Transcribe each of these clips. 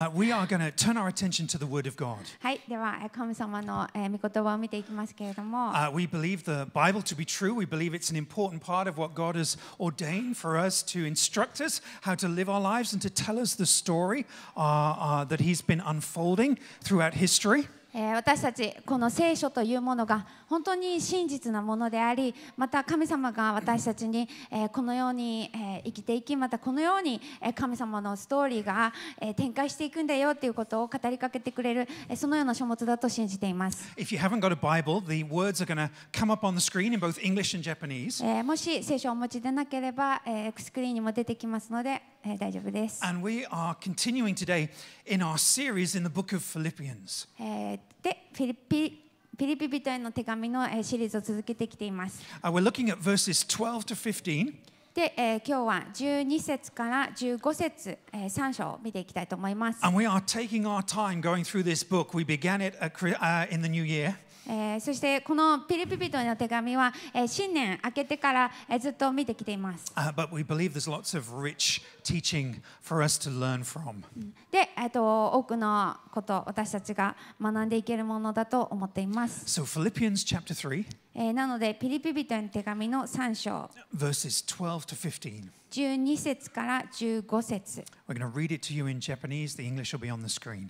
Uh, we are going to turn our attention to the Word of God. we believe the Bible to be true. We believe it's an important part of what God has ordained for us to instruct us how to live our lives and to tell us the story uh, uh, that He's been unfolding throughout history. 私たちこの聖書というものが本当に真実なものでありまた神様が私たちに、えこのように、え生きていきまたこのように、え神様のストーリーが、え展開していくんだよということを語りかけてくれる、えそのような書物だと信じています。もし聖書をお持ちでなければ、えスクリーンにも出てきますので、え大丈夫です。And we are continuing today in our series in the book of Philippians. えで、フィリピピリピ人への手紙のシリーズを続けてきています。で、えー、今日は12節から15節、えー、3章を見ていきたいと思います。And we are taking our time going through this book. We began it at, uh, in the new year. えー、そしてこのピリピピトの手紙は、えー、新年明けてから、えー、ずっと見てきています。で、えっと、多くのこと私たちが学んでいけるものだと思っています。So Philippians chapter 3, なのでピリピ人の手紙の3章12節から15節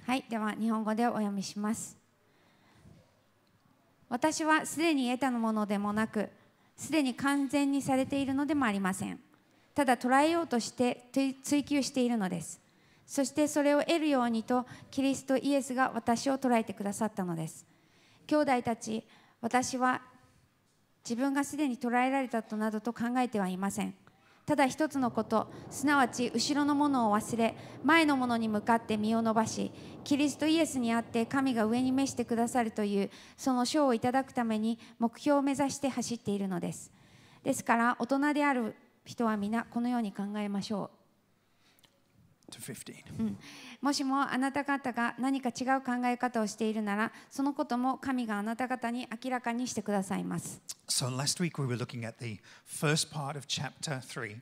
はいでは日本語でお読みします。私はすでに得たものでもなくすでに完全にされているのでもありませんただ捉えようとして追求しているのですそしてそれを得るようにとキリストイエスが私を捉えてくださったのです兄弟たち私は自分がすでに捉えられたとなどと考えてはいませんただ一つのことすなわち後ろのものを忘れ前のものに向かって身を伸ばしキリストイエスにあって神が上に召してくださるというその賞をいただくために目標を目指して走っているのですですから大人である人は皆このように考えましょううん、もしもあなた方が何か違う考え方をしているなら、そのことも神があなた方に明らかにしてくださいます。So last week we were looking at the first part of chapter 3.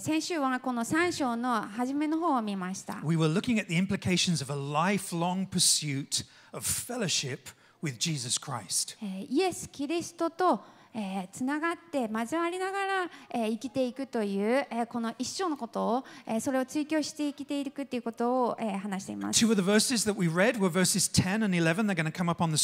先週はこの3章の初めの方を見ました。We were looking at the implications of a lifelong pursuit of fellowship with Jesus Christ. イエス・キリストとえー、つながって交わりながら、えー、生きていくという、えー、この一生のことを、えー、それを追求して生きていくということを、えー、話しています。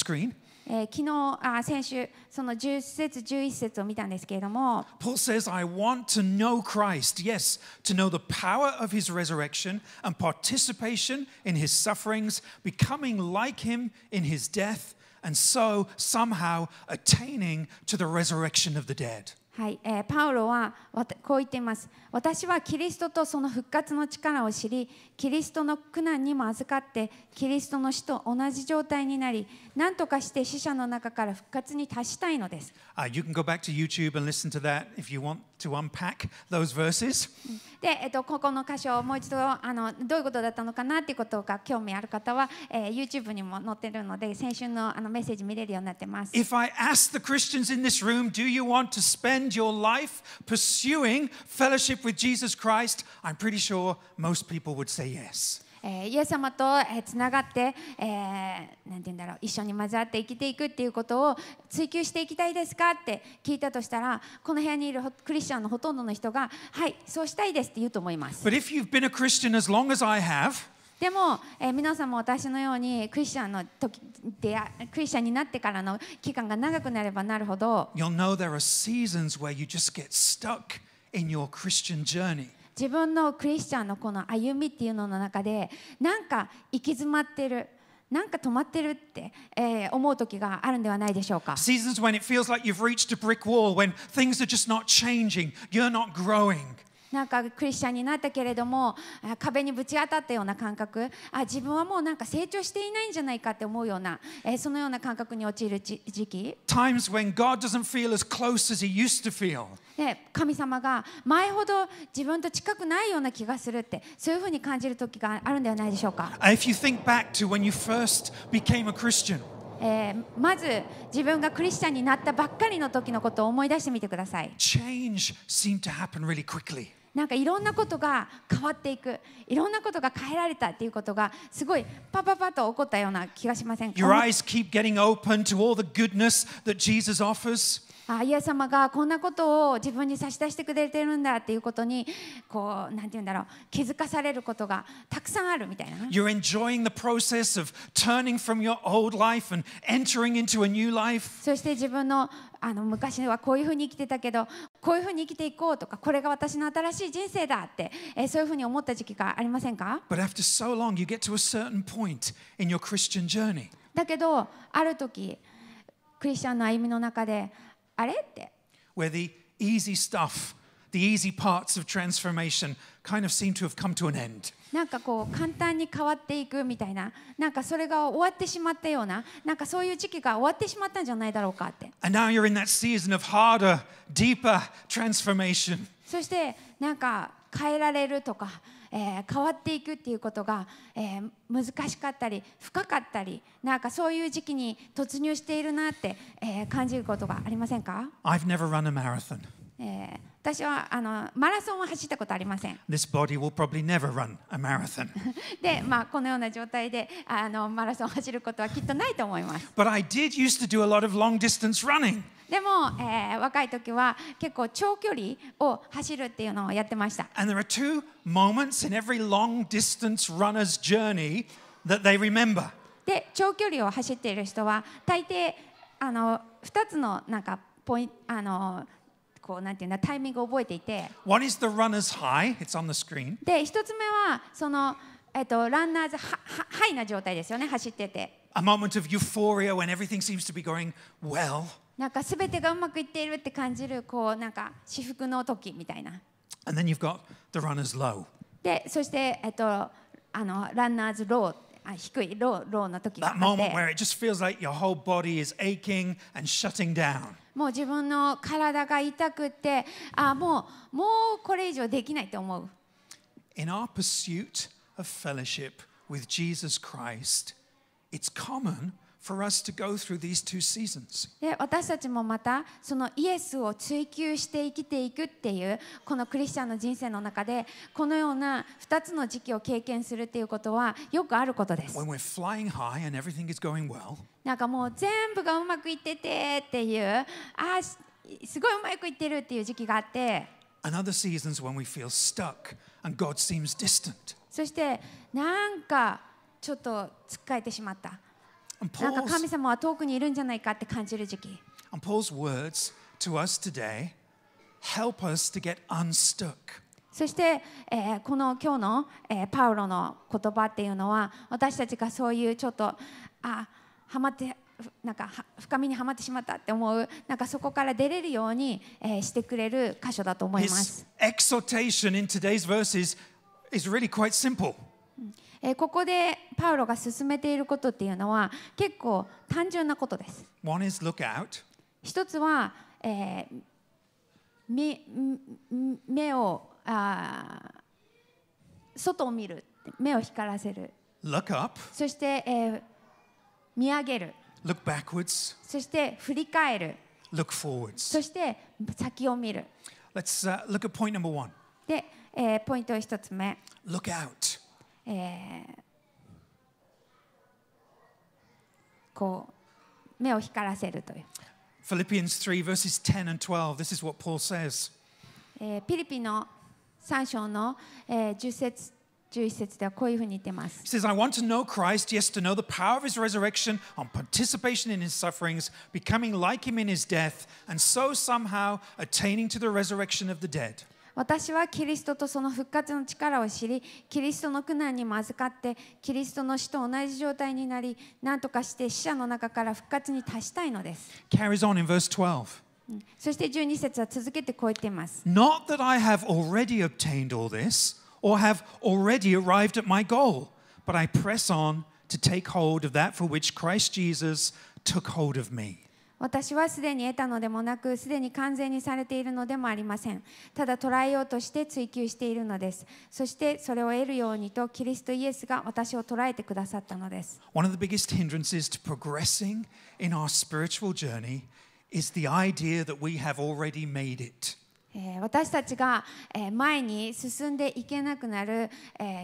t え昨日あ先週その10節11節を見たんですけれども Paul says I want to know Christ yes to know the power of his resurrection and participation in his sufferings becoming like him in his death and so somehow attaining to the resurrection of the dead. はい、えー、パウロはこう言っています。私はキリストとその復活の力を知り、キリストの苦難にも預かって、キリストの死と同じ状態になり、何とかして死者の中から復活に達したいのです。Uh, you can go back to YouTube and listen to that if you want. to unpack those verses. で、えっと、ここの箇所をもう一度あのどういうことだったのかなということが興味ある方は、えー、YouTube I ask the Christians in this room, do you want to spend your life pursuing fellowship with Jesus Christ? I'm pretty sure most people would say yes. えー、イエス様とえつながって、えー、なんて言うんだろう一緒に混ざって生きていくっていうことを追求していきたいですかって聞いたとしたらこの部屋にいるクリスチャンのほとんどの人がはいそうしたいですって言うと思います。でも、えー、皆さんも私のようにクリスチャンの時でクリスチャンになってからの期間が長くなればなるほど。You'll know there are seasons where you just get stuck in your Christian journey. 自分のクリスチャンのこの歩みっていうのの中でなんか行き詰まってる。なんか止まってるって、えー、思う時があるんではないでしょうか。Seasons when it feels like you've reached a brick wall, when things are just not changing, you're not growing. なんかクリスチャンになったけれども壁にぶち当たったような感覚あ自分はもうなんか成長していないんじゃないかって思うような、えそのような感覚に陥る時期 Times when God doesn't feel as close as he used to feel で神様が前ほど自分と近くないような気がするってそういうふうに感じる時があるんではないでしょうか first became a Christian えー、まず自分がクリスチャンになったばっかりの時のことを思い出してみてください。Change seemed to happen really quickly. なんかいろんなことが変わっていくいろんなことが変えられたっていうことがすごいパパパと起こったような気がしませんか Your eyes keep getting open to all the goodness that Jesus offers あイエス様がこんなことを自分に差し出してくれてるんだっていうことにこうなんて言うんだろう気づかされることがたくさんあるみたいな。You're enjoying the process of turning from your old life and entering into a new life. そして自分のあの昔はこういうふうに生きてたけどこういうふうに生きていこうとかこれが私の新しい人生だって、えそういうふうに思った時期がありませんか But after so long you get to a certain point in your Christian journey. だけどある時クリスチャンの歩みの中であれって。Where the easy stuff, the easy parts of transformation kind of seem to have come to an end. なんかこう簡単に変わっていくみたいな、なんかそれが終わってしまったような、なんかそういう時期が終わってしまったんじゃないだろうかって。And now you're in that season of harder, deeper transformation. そしてなんか変えられるとかえー、変わっていくっていうことが、えー、難しかったり深かったりなんかそういう時期に突入しているなって、えー、感じることがありませんか I've never run a marathon. えー、私はあのマラソンを走ったことありません。This body will probably never run a marathon. で、まあ、このような状態であのマラソンを走ることはきっとないと思います。But I did used to do a lot of long distance running. でも、えー、若い時は結構長距離を走るっていうのをやってました。And there are two moments in every long distance runner's journey that they remember. で、長距離を走っている人は大抵あの2つのなんかポイントあのこうなんていうんだタイミングを覚えていて。One is the runner's high. It's on the screen. で、一つ目はそのえっとランナーズハハイな状態ですよね。走ってて。A moment of euphoria when everything seems to be going well. なんか全てがうまくいっているって感じるこうなんか至福の時みたいな。And then you've got the runner's low. で、そして、えっと、あのランナーズロー。あ低いローローの時があって That moment where it just feels like your whole body is aching and shutting down. もう自分の体が痛くて、あもうもうこれ以上できないと思う。In our pursuit of fellowship with Jesus Christ, it's common for us to go through these two seasons. で私たちもまたそのイエスを追求して生きていくっていうこのクリスチャンの人生の中でこのような2つの時期を経験するっていうことはよくあることです。なんかもう全部がうまくいっててっていうああすごいうまくいってるっていう時期があって。a n other seasons when we feel stuck and God seems distant. そしてなんかちょっとつっかえてしまった。なんか神様は遠くにいるんじゃないかって感じる時期。Paul's words to us today help us to get unstuck. そして、えー、この今日の、えー、パウロの言葉っていうのは私たちがそういうちょっとあはまってなんか深みにはまってしまったって思うなんかそこから出れるように、えー、してくれる箇所だと思います。His exhortation in today's verses is really quite simple. えここでパウロが進めていることっていうのは結構単純なことです。One is look out. 一つは、えー、目目をあ外を見る目を光らせる look up. そして、えー、見上げる look backwards. そして振り返る look forwards. そして先を見る Let's、uh, look at point number one. で、えー、ポイント一つ目 look out. えー、こう目を光らせるという。Philippians 3 verses 10 and 12, this is what Paul says. 10節11節てはこういうふうに言ってます he says, I want to know Christ, yes, to know the power of his resurrection, on participation in his sufferings, becoming like him in his death, and so somehow attaining to the resurrection of the dead. 私はキリストとその復活の力を知りキリストの苦難にも預かってキリストの死と同じ状態になり何とかして死者の中から復活に達したいのです Carries on in verse 12そして12節は続けてこう言っています Not that I have already obtained all this or have already arrived at my goal but I press on to take hold of that for which Christ Jesus took hold of me 私はすでに得たのでもなくすでに完全にされているのでもありませんただ捉えようとして追求しているのですそしてそれを得るようにとキリストイエスが私を捉えてくださったのです One of the biggest hindrances to progressing in our spiritual journey is the idea that we have already made it 私たちが前に進んでいけなくなる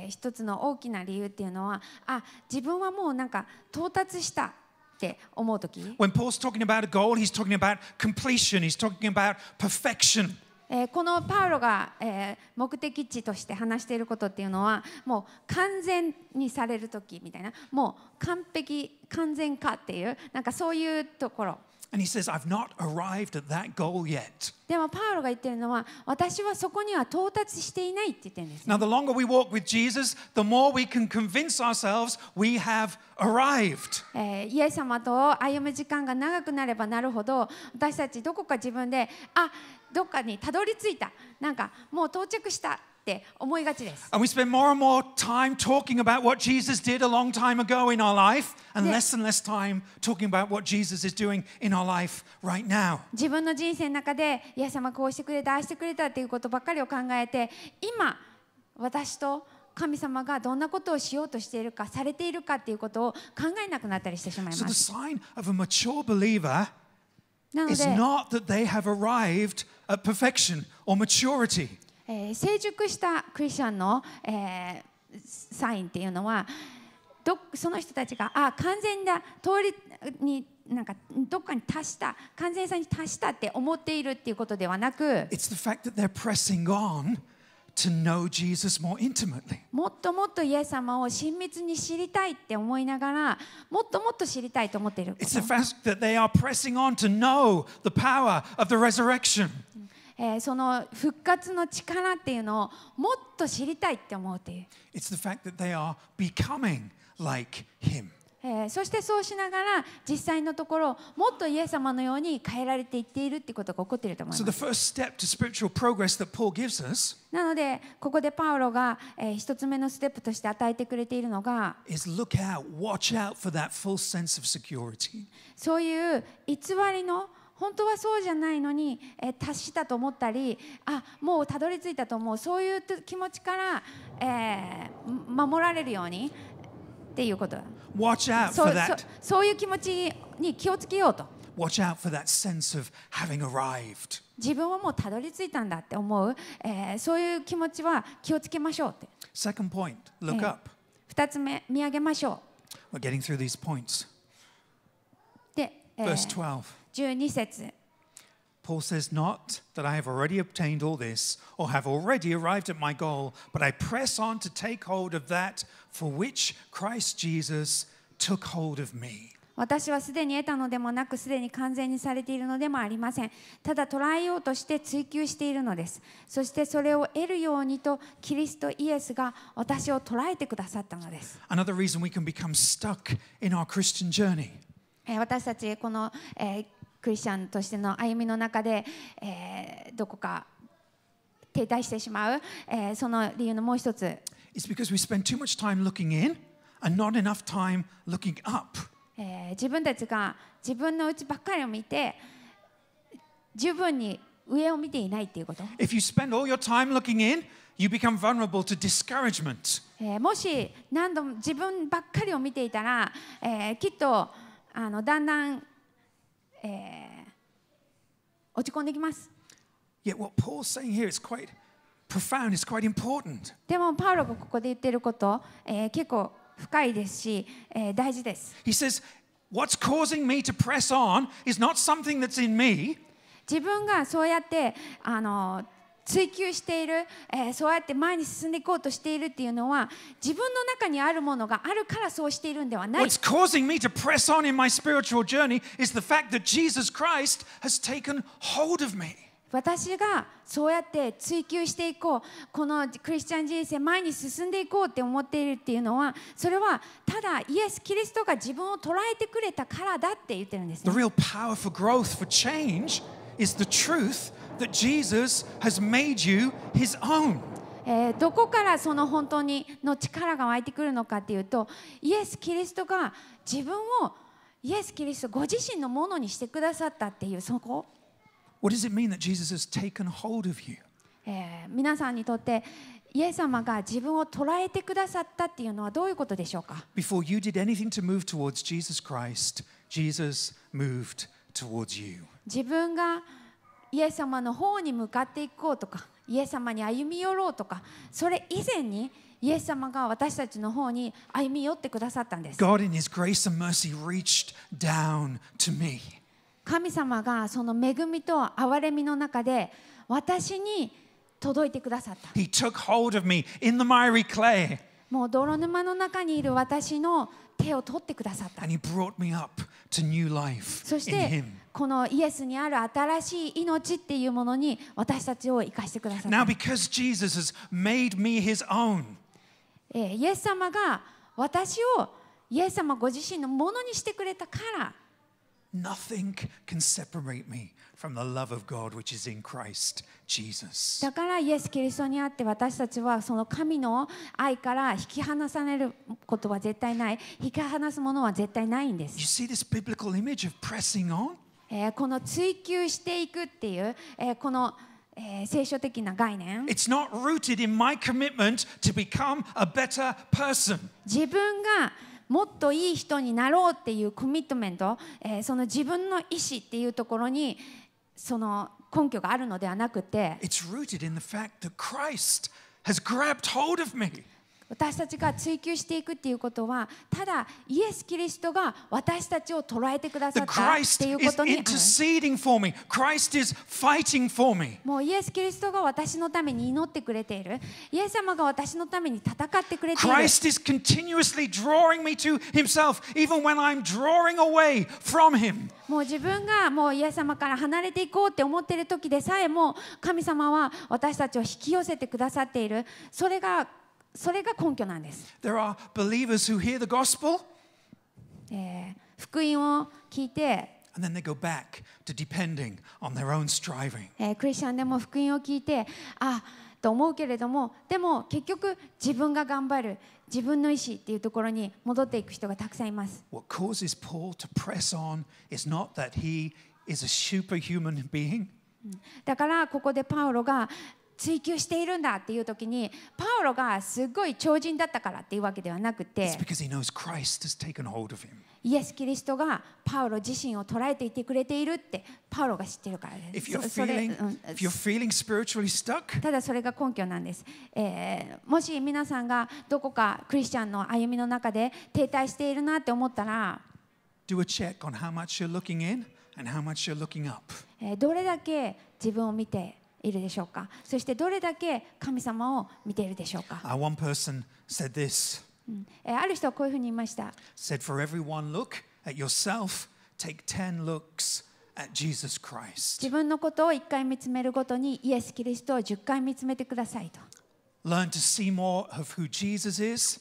一つの大きな理由っていうのはあ自分はもうなんか到達したって思う時 When Paul's talking about a goal, he's talking about completion, he's talking about perfection. えー、このパウロが、えー、目的地として話していることっていうのはもう完全にされる時みたいなもう完璧完全化っていうなんかそういうところ。And he says, I've not arrived at that goal yet. でもパウロが言ってるのは私はそこには到達していないって言ってるんです、ね。Now, the longer we walk with Jesus, the more we can convince ourselves we have arrived. えー、イエス様と歩む時間が長くなればなるほど私たちどこか自分であどっかにたどり着いたなんかもう到着したって思いがちです。And we spend more and more time talking about what Jesus did a long time ago in our life, and less and less time talking about what Jesus is doing in our life right now. 自分の人生の中で、イエス様こうしてくれた、愛してくれたっていうことばっかりを考えて、今、私と神様がどんなことをしようとしているか、されているかっていうことを考えなくなったりしてしまいます。So the sign of a mature believer is not that they have arrived at perfection or maturity. えー、成熟したクリスチャンの、えー、サインっていうのはどその人たちがあ完全な通りになんかどっかに達した完全さに達したって思っているっていうことではなく It's the fact that they're pressing on to know Jesus more intimately. もっともっとイエス様を親密に知りたいって思いながらもっともっと知りたいと思っている It's the fact that they are pressing on to know the power of the resurrection、えー、その復活の力っていうのをもっと知りたいって思うという。It's the fact that they are becoming like Him. えー、そしてそうしながら実際のところもっとイエス様のように変えられていっているってことが起こっていると思います。So、なのでここでパウロが、えー、一つ目のステップとして与えてくれているのが out そういう偽りの本当はそうじゃないのに、えー、達したと思ったりあもうたどり着いたと思うそういう気持ちから、えー、守られるようにっていうこと Watch out for that. そそそういう気持ちに気をつけようと。Watch out for that sense of having arrived. 自分はもうたどり着いたんだって思う、えー、そういう気持ちは気をつけましょうって。Second point, look up. 二、つ目、見上げましょう。We're getting through these points. で、えー、Verse 12. 12節 Paul says, Not that I have already obtained all this or have already arrived at my goal, but I press on to take hold of that for which Christ Jesus took hold of me. 私はすでに得たのでもなくすでに完全にされているのでもありませんただ捉えようとして追求しているのですそしてそれを得るようにとキリストイエスが私を捉えてくださったのです私たちこの、えークリスチャンとしての歩みの中で、えー、どこか停滞してしまう、えー、その理由のもう一つ。It's because we spend too much time looking in and not enough time looking up. えー、自分たちが自分のうちばっかりを見て十分に上を見ていないということ。If you spend all your time looking in, you become vulnerable to discouragement. えー、もし何度も自分ばっかりを見ていたら、えー、きっとあのだんだんえー、落ち込んできます。Yet what Paul's saying here is quite profound, it's quite important. でも、パウロがここで言っていること、えー、結構深いですし、えー、大事です。He says, What's causing me to press on is not something that's in me. 自分がそうやってあの追求している、えー、そうやって前に進んでいこうとしているっていうのは自分の中にあるものがあるからそうしているんではない。What's causing me to press on in my spiritual journey is the fact that Jesus Christ has taken hold of me. 私がそうやって追求していこうこのクリスチャン人生前に進んでいこうって思っているっていうのはそれはただイエス・キリストが自分を捉えてくれたからだって言ってるんです、ね。The real power for growth for change is the truth that Jesus has made you his own. えー、どこからその本当にの力が湧いてくるのかというとイエス・キリストが自分をイエス・キリストご自身のものにしてくださったっていうそこ What does it mean that Jesus has taken hold of you? えー、皆さんにとってイエス様が自分を捉えてくださったっていうのはどういうことでしょうか Before you did anything to move towards Jesus Christ, Jesus moved towards you. 自分がイエス様の方に向かっていこうとかイエス様に歩み寄ろうとかそれ以前にイエス様が私たちの方に歩み寄ってくださったんです。God in His grace and mercy reached down to me. 神様がその恵みと憐れみの中で私に届いてくださった。He took hold of me in the miry clay. もう泥沼の中にいる私の手を取ってくださった。And he brought me up to new life in him. このイエスにある新しい命っていうものに私たちを生かしてください。Now, because Jesus has made me his own, イエス様が私をイエス様ご自身のものにしてくれたから。Nothing can separate me from the love of God which is in Christ Jesus. だから、イエス・キリストにあって私たちはその神の愛から引き離されることは絶対ない。引き離すものは絶対ないんです。You see this biblical image of pressing on? えー、この追求していくっていう、えー、この、えー、聖書的な概念 It's not rooted in my commitment to become a better person. 自分がもっといい人になろうっていうコミットメント、えー、その自分の意思っていうところにその根拠があるのではなくて It's rooted in the fact that Christ has grabbed hold of me. 私たちが追求していくっていうことはただイエス・キリストが私たちを捉えてくださったっていうことにもうイエス・キリストが私のために祈ってくれているイエス様が私のために戦ってくれている Christ is continuously drawing me to himself even when I'm drawing away from him もう自分がもうイエス様から離れていこうって思っている時でさえも神様は私たちを引き寄せてくださっているそれがそれが根拠なんです。There are believers who hear the gospel, えー、福音を聞いて、And then they go back to depending on their own striving. えー、クリスチャンでも福音を聞いて、あと思うけれども、でも結局自分が頑張る、自分の意思っていうところに戻っていく人がたくさんいます。What causes Paul to press on is not that he is a superhuman being. だからここでパウロが追求しているんだっていう時にパウロがすごい超人だったからっていうわけではなくてイエス・キリストがパウロ自身を捉えていてくれているってパウロが知ってるからです。Stuck, ただそれが根拠なんです、えー。もし皆さんがどこかクリスチャンの歩みの中で停滞しているなって思ったら Do a check on how much you're looking in and how much you're looking up. どれだけ自分を見ているでしょうかそしてどれだけ神様を見ているでしょうか uh, One person said this えある人はこういうふうに言いました。Said, For every one look at yourself, take ten looks at Jesus Christ. 自分のことを1回見つめるごとに、イエス・キリストを10回見つめてくださいと。Learn to see more of who Jesus is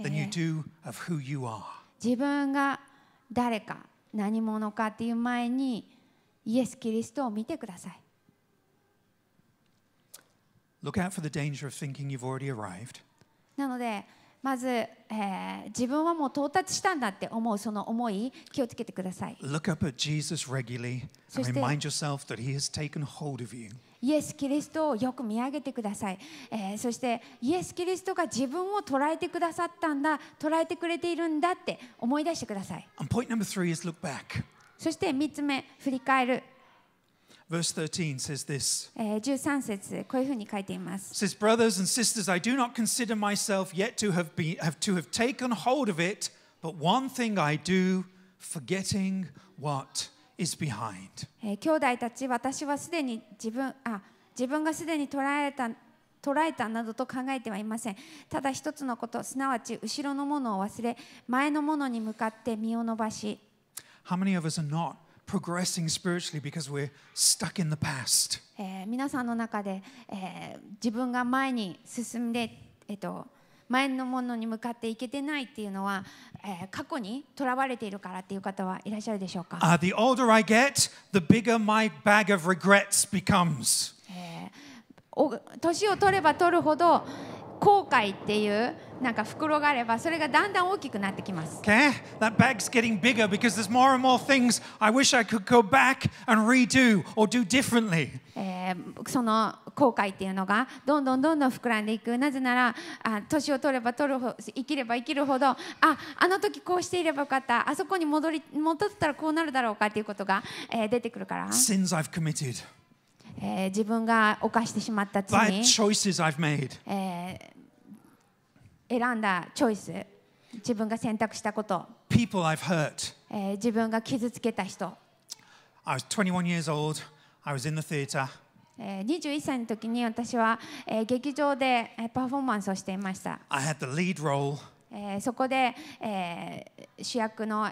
than you do of who you are. 自分が誰か、何者かっていう前に、イエス・キリストを見てください。Look out for the danger of thinking you've already arrived. なので、まず、えー、自分はもう到達したんだって思うその思い、気をつけてください。Look up at Jesus regularly and remind yourself that He has taken hold of you. イエス・キリストをよく見上げてください、えー、そしてイエス・キリストが自分を捉えてくださったんだ捉えてくれているんだって思い出してくださいそして3つ目振り返る13 says this. 節こういうふうに書いています。Says, brothers and sisters, I do not consider myself yet to have, been, have, to have taken hold of it, but one thing I do, forgetting what is behind. 兄弟たち、私はすでに自分、あ、自分がすでに捉えた捉えたなどと考えてはいません。ただ一つのこと、すなわち後ろのものを忘れ、前のものに向かって身を伸ばし。How many of us are not progressing spiritually because we're stuck in the past. え皆さの中で、え自分が前に進んで、えっと、前のものに向かっていけてないっていうのは、えー、過去にとらわれているからっていう方はいらっしゃるでしょうか、uh, The older I get, the bigger my bag of regrets becomes. えー、年を取れば取るほど、後悔っていうなんか袋があればそれがだんだん大きくなってきます。Okay? That bag's getting bigger because there's more and more things I wish I could go back and redo or do differently. えー、その後悔っていうのがどんどんどんどん膨らんでいく。なぜなら、あ年を取れば取るほ生きれば生きるほど、ああの時こうしていればよかった、あそこに戻り戻ったらこうなるだろうかっていうことが、えー、出てくるから。Sins I've committed. えー、自分が犯してしまった罪、choices I've made. えー、選んだチョイス、自分が選択したこと、people I've hurt. えー、自分が傷つけた人。I was 21 years old, I was in the theater. 21歳の時に私は劇場でパフォーマンスをしていました。I had the lead role. そこで主役の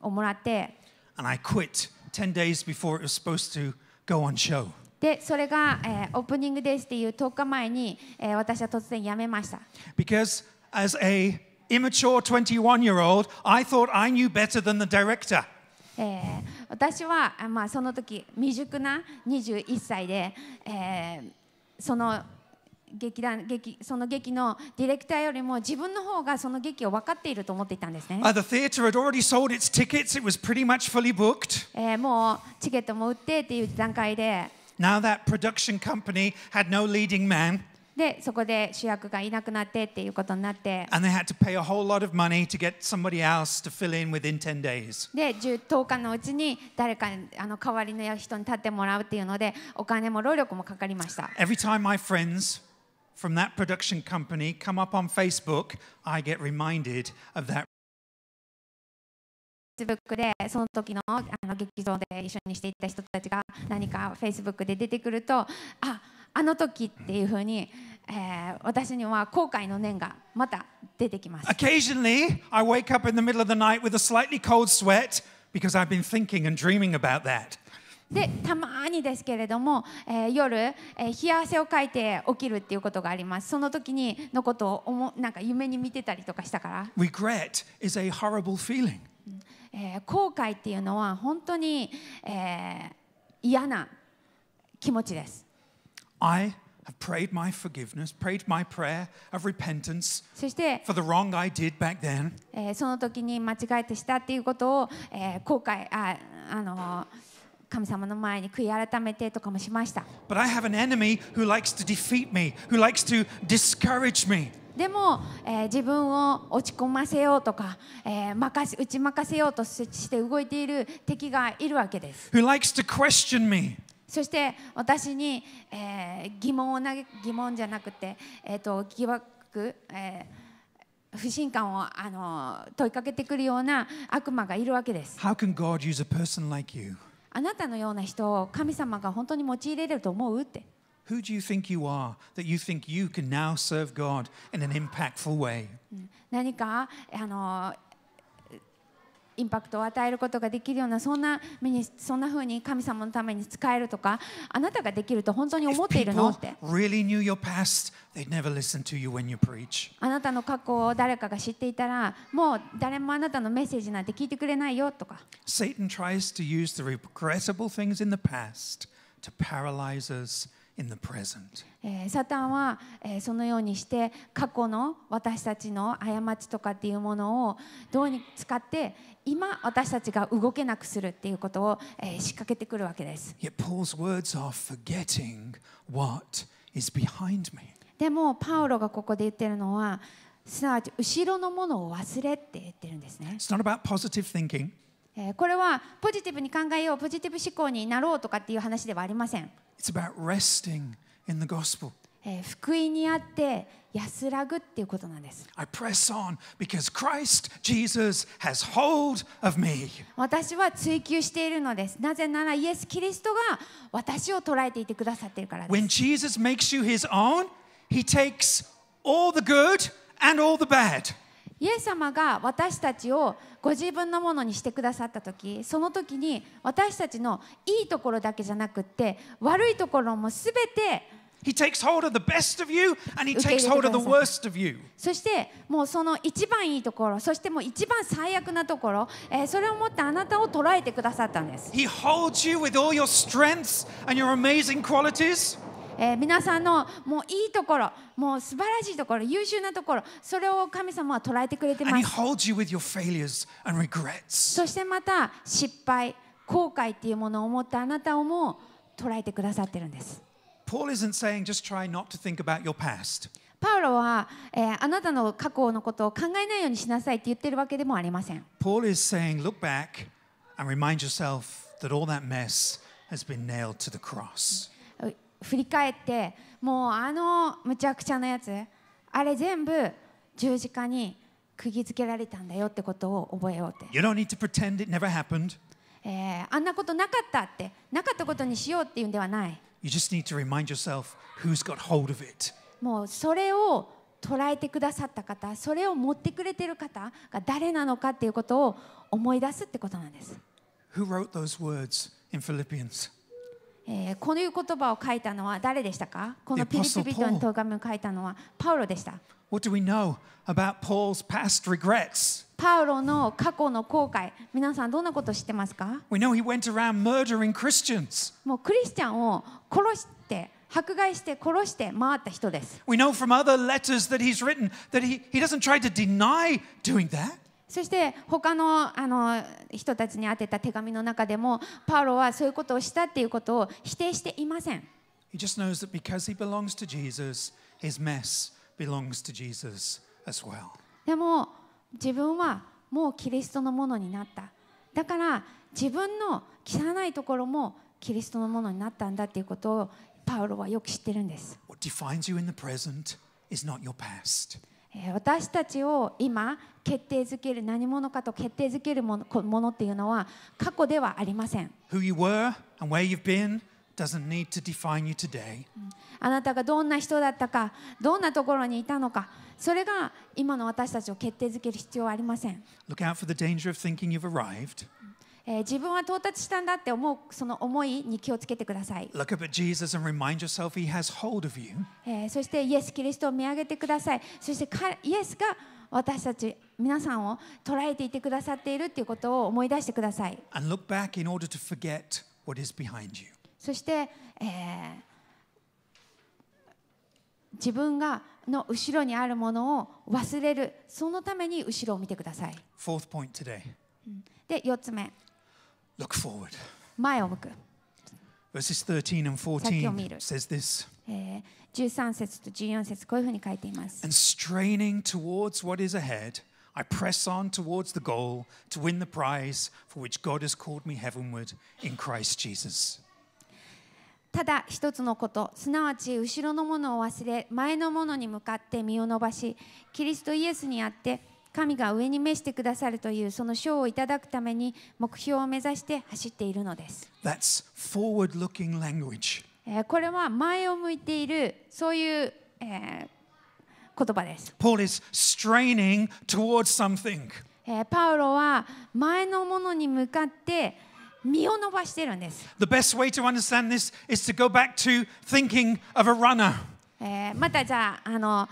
をもらって。And I quit 10 days before it was supposed to go on show. でそれが、えー、オープニングですっていう10日前に、えー、私は突然やめました。Because as a immature 21 year old, I thought I knew better than the director. えー、私は、まあ、その時未熟な21歳で、えー、その劇団劇その劇のディレクターよりも自分の方がその劇を分かっていると思っていたんですね。Uh, the theater had already sold its tickets. It was pretty much fully booked. えー、もうチケットも売ってっていう段階で。Now that production company had no leading man. でそこで主役がいなくなってっていうことになって。And they had to pay a whole lot of money to get somebody else to fill in within 10 days. で10 10日のうちに誰かあの代わりの人に立ってもらうっていうのでお金も労力もかかりました。Every time my friends from that production company come up on Facebook, I get reminded of that. Facebook でその時のあの劇場で一緒にしていた人たちが何か Facebook で出てくるとああの時っていうふうに、えー、私には後悔の念がまた出てきます。Occasionally, I wake up in the middle of the night with a slightly cold sweat because I've been thinking and dreaming about that. でたまにですけれども、えー、夜、えー、冷や汗をかいて起きるっていうことがありますその時にのことを思なんか夢に見てたりとかしたから Regret is a horrible feeling、えー、後悔っていうのは本当に、えー、嫌な気持ちです I have prayed my forgiveness, prayed my prayer of repentance for the wrong I did back then. その時に間違えてしたっていうことを、えー、後悔ああのー神様の前に悔い改めてとかもしました。でも、えー、自分を落ち込ませようとか、えー、任せ打ち負かせようとして動いている敵がいるわけです。Who likes to question me? そして私に、えー、疑問を投げ疑問じゃなくて、えーと、と疑惑、えー、不信感をあの問いかけてくるような悪魔がいるわけです。How can God use a person like you? あなたのような人を神様が本当に用いれると思うって。Who do you think you are that you think you can now serve God in an impactful way? 何かあのインパクトを与えることができるようなそんなそんな風に神様のために使えるとかあなたができると本当に思っているのって。Really、past, y o u you あなたの過去を誰かが知っていたらもう誰もあなたのメッセージなんて聞いてくれないよとか。Satan tries to use the regrettable things in the past to paralyze us in the present. サタンはそのようにして過去の私たちの過ちとかっていうものをどうに使って今私たちが動けなくするっていうことを、えー、仕掛けてくるわけです。でもパウロがここで言ってるのはすなわち後ろのものを忘れって言ってるんですね。It's not about positive thinking. これはポジティブに考えよう、ポジティブ思考になろうとかっていう話ではありません。It's about resting in the gospel. 福音にあって安らぐっていうことなんです。I press on because Christ Jesus has hold of me. 私は追求しているのです。なぜならイエス・キリストが私を捉えていてくださっているからです。When Jesus makes you his own, he takes all the good and all the bad. イエス様が私たちをご自分のものにしてくださったとき、そのときに私たちのいいところだけじゃなくて悪いところもすべて He takes hold of the best of you and he takes hold of the worst of you. そしてもうその一番いいところ、そしてもう一番最悪なところ、えー、それを持ってあなたを捉えてくださったんです。He holds you with all your strengths and your amazing qualities. えー、皆さんのもういいところ、もう素晴らしいところ、優秀なところ、それを神様は捉えてくれてます。そしてまた失敗、後悔っていうものを持ったあなたをも捉えてくださってるんです。Paul isn't saying just try not to think about your past. パウロは、えー、あなたの過去のことを考えないようにしなさいって言ってるわけでもありません。Paul is saying, look back and remind yourself that all that mess has been nailed to the cross. 振り返って、もうあのむちゃくちゃなやつ、あれ全部十字架に釘付けられたんだよってことを覚えようって。You don't need to pretend it never happened. えー、あんなことなかったって、なかったことにしようっていうんではない。You just need to remind yourself who's got hold of it. もうそれを捉えてくださった方、それを持ってくれてる方が誰なのかっていうことを思い出すってことなんです。Who wrote those words in Philippians? えー、このいう言葉を書いたのは誰でしたかこのピリピ人の手紙を書いたのはパウロでした。What do we know about Paul's past regrets? パウロの過去の後悔、皆さんどんなこと知ってますか We know he went around murdering Christians. もうクリスチャンを殺して迫害して殺して回った人です。We know from other letters that he's written that he, he doesn't try to deny doing that. そして他のあの人たちに宛てた手紙の中でもパウロはそういうことをしたっていうことを否定していません。He just knows that because he belongs to Jesus, his mess belongs to Jesus as well. でも自分はもうキリストのものになった。だから自分の汚いところもキリストのものになったんだということをパウロはよく知ってるんです。What defines you in the present is not your past. 私たちを今決定づける何者かと決定づけるものものっていうのは過去ではありません。Who you were and where you've been doesn't need to define you today. あなたがどんな人だったか、どんなところにいたのか、それが今の私たちを決定づける必要はありません。Look out for the danger of thinking you've arrived. えー、自分は到達したんだって思うその思いに気をつけてください。Look up at Jesus and remind yourself he has hold of you. えー、そしてイエス・キリストを見上げてください。そしてイエスが私たち皆さんを捉えていてくださっているということを思い出してください。And look back in order to forget what is behind you. そして、えー、自分がの後ろにあるものを忘れるそのために後ろを見てください。Fourth point today. で4つ目 Look forward. 前を向く。Verses 13 and 14 says this. 13節と14節こういうふうに書いています。And straining towards what is ahead, I press on towards the goal to win the prize for which God has called me heavenward in Christ Jesus. ただ一つのことすなわち後ろのものを忘れ前のものに向かって身を伸ばしキリストイエスにあって神が上に召してくださるというその賞をいただくために目標を目指して走っているのです。That's forward-looking language. これは前を向いているそういう、えー、言葉です。Paul is straining towards something. パウロは前のものに向かって The best way to understand this is to go back to thinking of a runner. えー、またじゃあ、あの、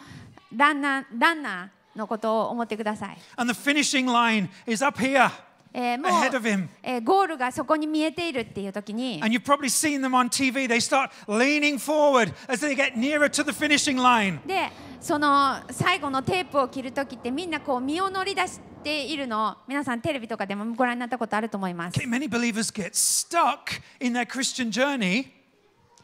ランナー、ランナーのことを思ってください。And the finishing line is up here. えー、もう、えー、ゴールがそこに見えているっていう時に、And you've probably seen them on TV. They start leaning forward as they get nearer to the finishing line. で、その最後のテープを切る時ってみんなこう身を乗り出しているのを皆さんテレビとかでもご覧になったことあると思います。Many believers get stuck in their Christian journey.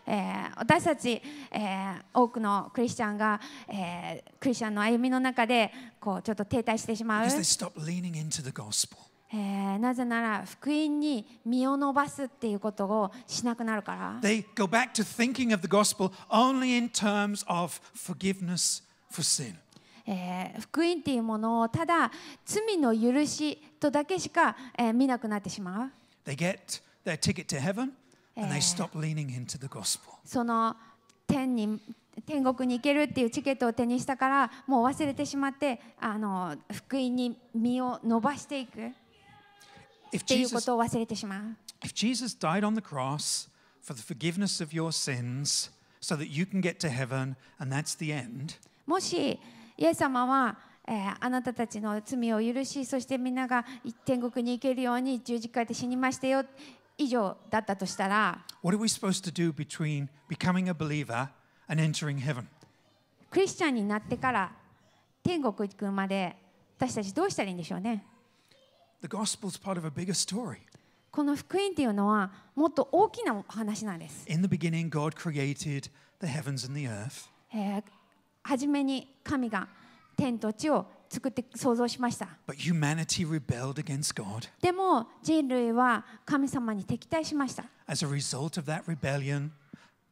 えー、私たち、えー、多くのクリスチャンが、えー、クリスチャンの歩みの中でこうちょっと停滞してしまう。Because they stop leaning into the gospel. えー、なぜなら福音に身を伸ばすっていうことをしなくなるから。They go back to thinking of the gospel only in terms of forgiveness for sin. えー、福音っていうものをただ罪の許しとだけしか、えー、見なくなってしまう。They get their ticket to heaven and they stop leaning into the gospel. その天に天国に行けるっていうチケットを手にしたからもう忘れてしまってあの福音に身を伸ばしていく。っていうことを忘れてしまう。If Jesus died on the cross for the forgiveness of your sins so that you can get to heaven and that's the end, もし、イエス様は、えー、あなたたちの罪を許し、そしてみんなが天国に行けるように十字架で死にましたよ以上だったとしたら、What are we supposed to do between becoming a believer and entering heaven? クリスチャンになってから天国行くまで私たちどうしたらいいんでしょうね。The gospel's part of a bigger story. この福音というのはもっと大きな話なんです。In the beginning, God created the heavens and the earth. えー、初めに神が天と地を作って創造しました。But humanity rebelled against God. でも人類は神様に敵対しました。As a result of that rebellion,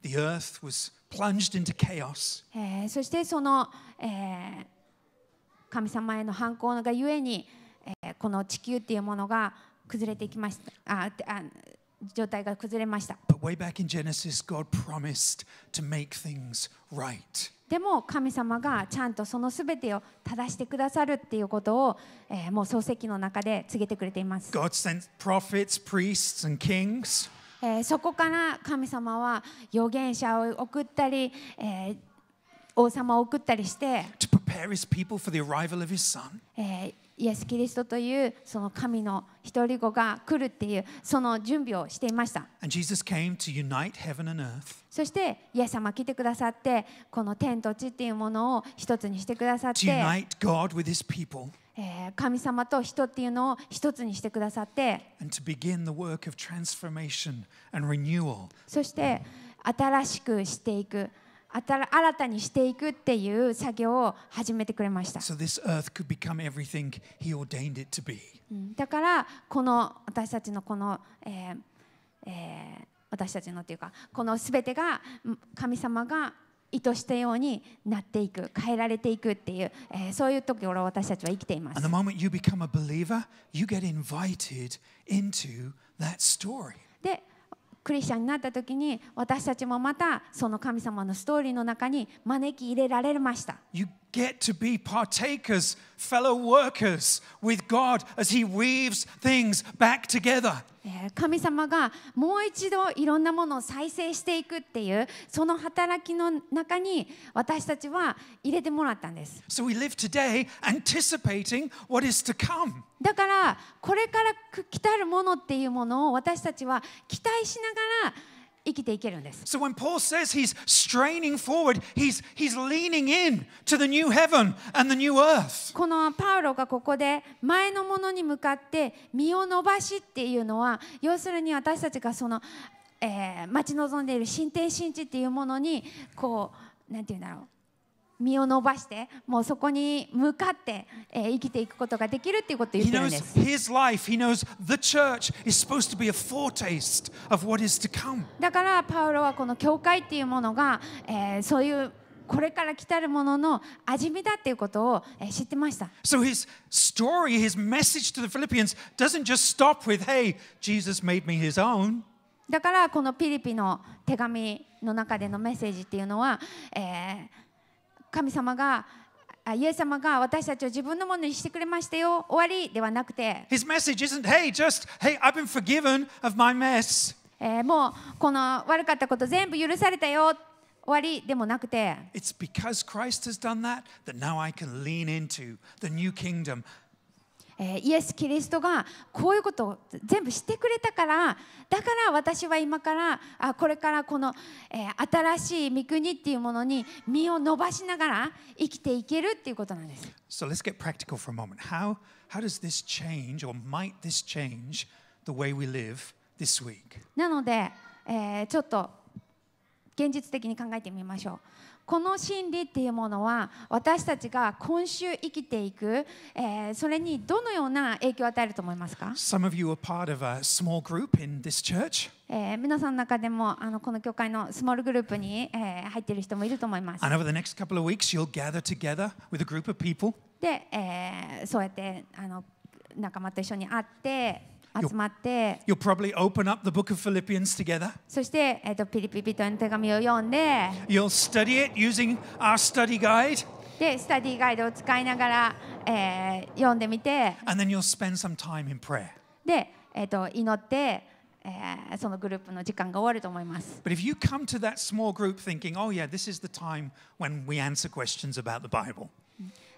the earth was plunged into chaos. えー、そしてその、えー、神様への反抗がゆえに、えこの地球っていうものが崩れていきましたああ状態が崩れました。でも神様がちゃんとそのすべてを正してくださるっていうことを、えもう創世記の中で告げてくれています。えそこから神様は預言者を送ったり、え王様を送ったりして、イエス・キリストというその神の一人子が来るっていうその準備をしていました。そしてイエス様来てくださってこの天と地っていうものを一つにしてくださって。神様と人っていうのを一つにしてくださってそして新しくしていく新たにしていくっていう作業を始めてくれました。だから、この私たちのこの、ええ私たちのっていうか、このすべてが神様が意図したようになっていく、変えられていくっていう、えー、そういう時ころ私たちは生きています。で、クリスチャンになった時に私たちもまたその神様のストーリーの中に招き入れられました。You get to be partakers, fellow workers with God as He weaves things back together. 神様がもう一度いろんなものを再生していくっていうその働きの中に私たちは入れてもらったんです。だからこれから来たるものっていうものを私たちは期待しながら生きていけるんです。So when Paul says he's straining forward, he's, he's leaning in to the new heaven and the new earth. このパウロがここで前のものに向かって身を伸ばしっていうのは要するに私たちがその、えー、待ち望んでいる新天新地っていうものにこうなんて言うんだろう身を伸ばして、もうそこに向かって、えー、生きていくことができるということを言っているだから、パウロはこの教会っていうものが、えー、そういうこれから来たるものの味見だっていうことを、えー、知ってました。So his story, h Philippians doesn't just stop with, hey, Jesus made me his own. だから、このピリピの手紙の中でのメッセージっていうのは、えー、神様がイエス様が私たちを自分のものにしてくれましたよ。終わりではなくて。His message isn't, hey, just, hey, I've been forgiven of my mess. えー、もうこの悪かったこと全部許されたよ。終わりでもなくて。It's because Christ has done that that now I can lean into the new kingdom えイエス・キリストがこういうことを全部してくれたからだから私は今からあこれからこの、え新しい御国っていうものに身を伸ばしながら生きていけるっていうことなんです。So let's get practical for a moment. How, how does this change or might this change the way we live this week? なので、えー、ちょっと現実的に考えてみましょう。この心理っていうものは私たちが今週生きていく、えー、それにどのような影響を与えると思いますか皆さんの中でもあのこの教会のスモールグループに、えー、入っている人もいると思います。で、えー、そうやってあの仲間と一緒に会って、you'll, probably open up the book of Philippians together. そして、えー、とピリピリ人の手紙を読んで you'll study it using our study guide. で、スタディガイドを使いながら、えー、読んでみて and then you'll spend some time in prayer. で、えー、と祈って、えー、そのグループの時間が終わると思います。But if you come to that small group thinking, oh yeah, this is the time when we answer questions about the Bible.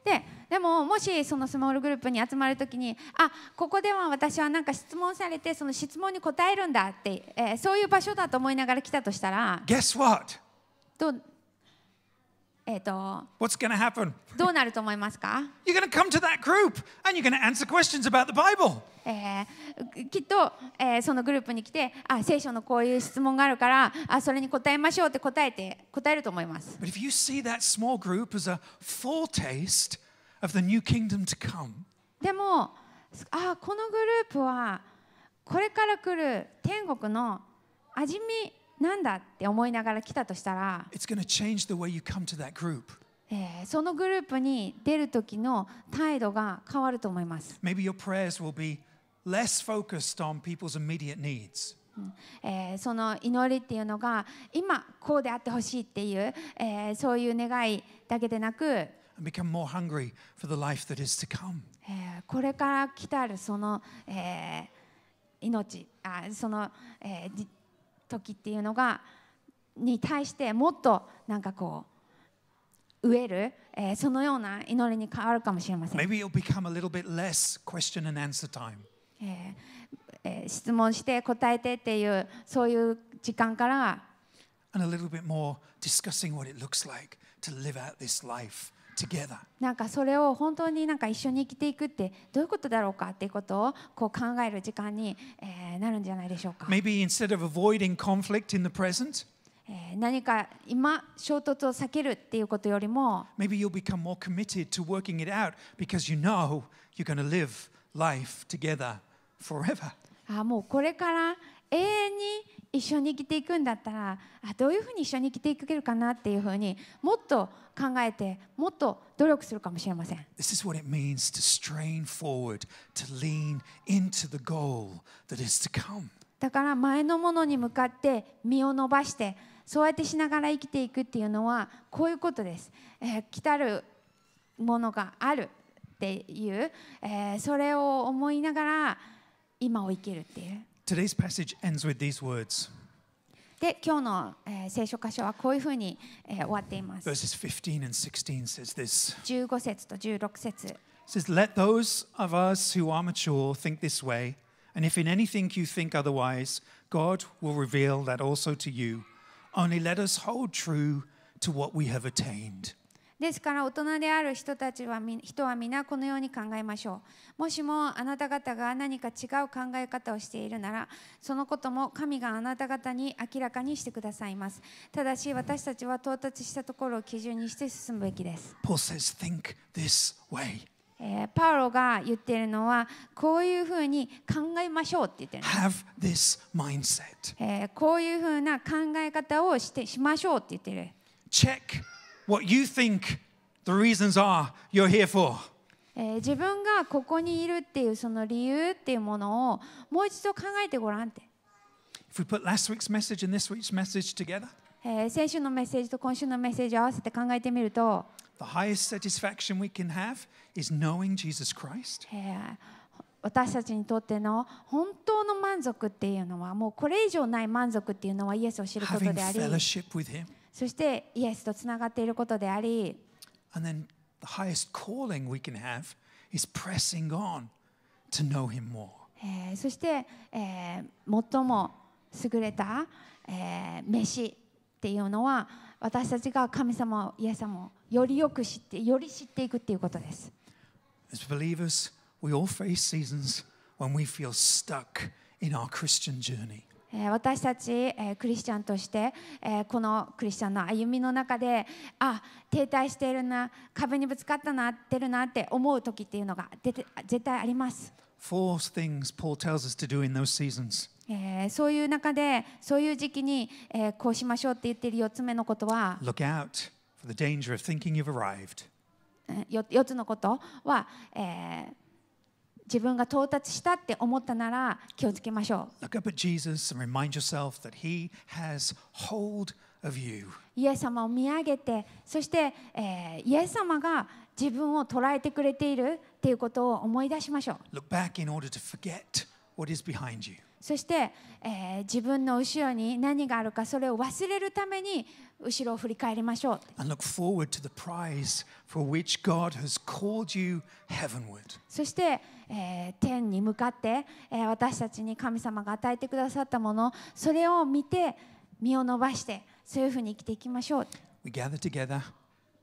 ででももしそのスモールグループに集まる時にあここでは私は何か質問されてその質問に答えるんだって、えー、そういう場所だと思いながら来たとしたら Guess what? えー、と What's going to happen? どうなると思いますか You're going to come to that group and you're going to answer questions about the Bible. えー、きっと、えー、そのグループに来てあ聖書のこういう質問があるからあそれに答えましょうって答えて答えると思います。But if you see that small group as a foretaste of the new kingdom to come, でもあこのグループはこれから来る天国の味見なんだって思いながら来たとしたら、そのグループに出るときの態度が変わると思います。m えその祈りっていうのが今こうであってほしいっていう、えー、そういう願いだけでなく、えー、これから来たるその、えー、命あその、えー、時っていうのがに対してもっとなんかこう植える、えー、そのような祈りに変わるかもしれません。Maybe it'll become a little bit less question and answer time. えー、質問して答えてっていうそういう時間から And a little bit more discussing what it looks like to live out this life together. なんかそれを本当になんか一緒に生きていくってどういうことだろうかっていうことをこう考える時間に、えー、なるんじゃないでしょうか。Maybe instead of avoiding conflict in the present, 何か今衝突を避けるっていうことよりも Maybe you'll become more committed to working it out because you know you're going to live life together forever. あもうこれから永遠に一緒に生きていくんだったらあどういうふうに一緒に生きていけるかなっていうふうにもっと考えてもっと努力するかもしれません。This is what it means to strain forward, to lean into the goal that is to come. だから前のものに向かって身を伸ばしてそうやってしながら生きていくっていうのはこういうことです。えー、来たるものがあるっていう、えー、それを思いながら今を生きるっていう。Today's passage ends with these words. で、今日の、えー、聖書箇所はこういうふうに、えー、終わっています。Verses 15 and 16 says this. 15節と16節。It says, Let those of us who are mature think this way, and if in anything you think otherwise, God will reveal that also to you. Only let us hold true to what we have attained. ですから大人である人たちは人は皆このように考えましょうもしもあなた方が何か違う考え方をしているならそのことも神があなた方に明らかにしてくださいますただし私たちは到達したところを基準にして進むべきです Paul says think this way えパウロが言っているのはこういうふうに考えましょうって言ってる Have this mindset、えこういうふうな考え方をしてしましょうって言ってる Check what you think the reasons are you're here for. えー、自分がここにいるっていうその理由っていうものをもう一度考えてごらんって。t え先週のメッセージと今週のメッセージを合わせて考えてみると、私たちにとっての本当の満足っていうのはもうこれ以上ない満足っていうのはイエスを知ることであり。そしてイエスとつながっていることであり、And then the highest calling we can have is pressing on to know Him more. えー、そして、えー、最も優れた、えー、飯っていうのは私たちが神様、イエス様をよりよく知って、より知っていくっていうことです。As believers, we all face seasons when we feel stuck in our Christian journey. 私たちクリスチャンとしてこのクリスチャンの歩みの中であ停滞しているな壁にぶつかったなってるなって思う時っていうのが絶対あります。えそういう中でそういう時期に、えー、こうしましょうって言っている4つ目のことは l o o 4つのことは、えー自分が到達したって思ったなら気をつけましょう。Look up at Jesus and remind yourself that He has hold of you. イエス様を見上げて、そして、えー、イエス様が自分を捉えてくれているっていうことを思い出しましょう。Look back in order to forget what is behind you. そして、えー、自分の後ろに何があるかそれを忘れるために後ろを振り返りましょう。And look forward to the prize for which God has called you heavenward. そして、えー、天に向かって、えー、私たちに神様が与えてくださったものそれを見て身を伸ばしてそういうふうに生きていきましょう。We gather together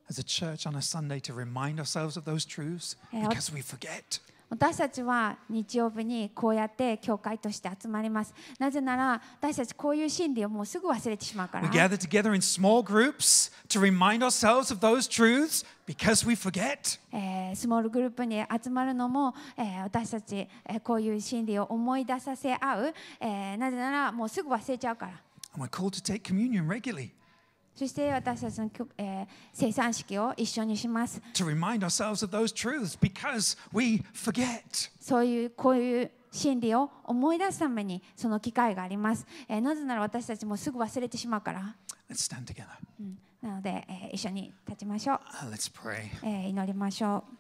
as a church on a Sunday to remind ourselves of those truths because we forget. 私たちは日曜日にこうやって教会として集まります。なぜなら私たちこういう真理をもうすぐ忘れてしまうから。We gather together in small groups to remind ourselves of those truths because we forget. えー、スモールグループに集まるのも、えー、私たち、えー、こういう真理を思い出させ合う、えー、なぜならもうすぐ忘れちゃうから。And we're called to take communion regularly. そして私たちの、えー、生産式を一緒にします。そういうこういう真理を思い出すためにその機会があります。えー、なぜなら私たちもすぐ忘れてしまうから。Let's stand together.、うん、なので、えー、一緒に立ちましょう。Uh, let's pray. えー、祈りましょう。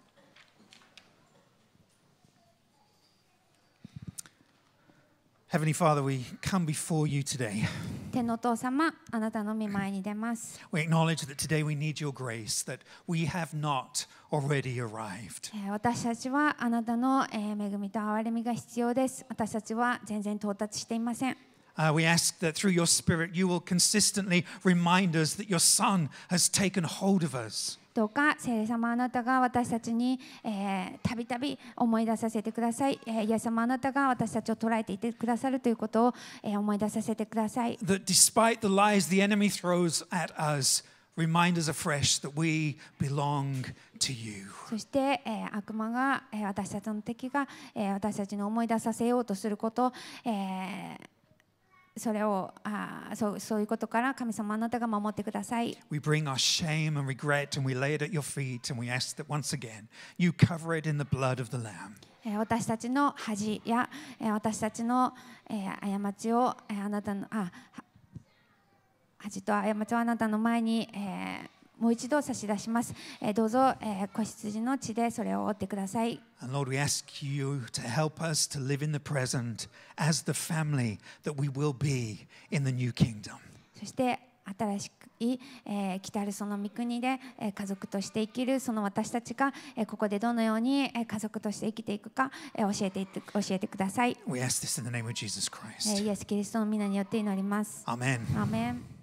Heavenly Father, we come before you today. 天のお父様、あなたの御前に出ます。We acknowledge that today we need your grace, that we have not already arrived. えー私たちはあなたのえー恵みと憐れみが必要です。私たちは全然到達していません。Uh, we ask that through your Spirit, you will consistently remind us that your Son has taken hold of us. どうか聖霊様あなたが私たちにたびたび思い出させてください。えー、イエス様あなたが私たちを捉えていてくださるということを、えー、思い出させてください。That despite the lies the enemy throws at us, remind us afresh that we belong to you. そして、えー、悪魔が、えー、私たちの敵が、えー、私たちに思い出させようとすること、えーそれをあそうそういうことから神様あなたが守ってください。We bring our shame and regret and we lay it at your feet and we ask that once again you cover it in the blood of the Lamb. 私たちの恥や私たちの過ちをあなたのあ恥と過ちをあなたの前に、えーもう一度差し出します。えー、どうぞ、えー、子羊の血でそれを負ってください。Lord, we ask you to help us to live in the present as the family that we will be in the new kingdom. そして新しい、えー、来たるその御国で、えー、家族として生きるその私たちが、えー、ここでどのように、えー、家族として生きていくか、えー、教えて教えてください。We ask this in the name of Jesus Christ. イエス・キリストの皆によって祈ります。アメン。アメン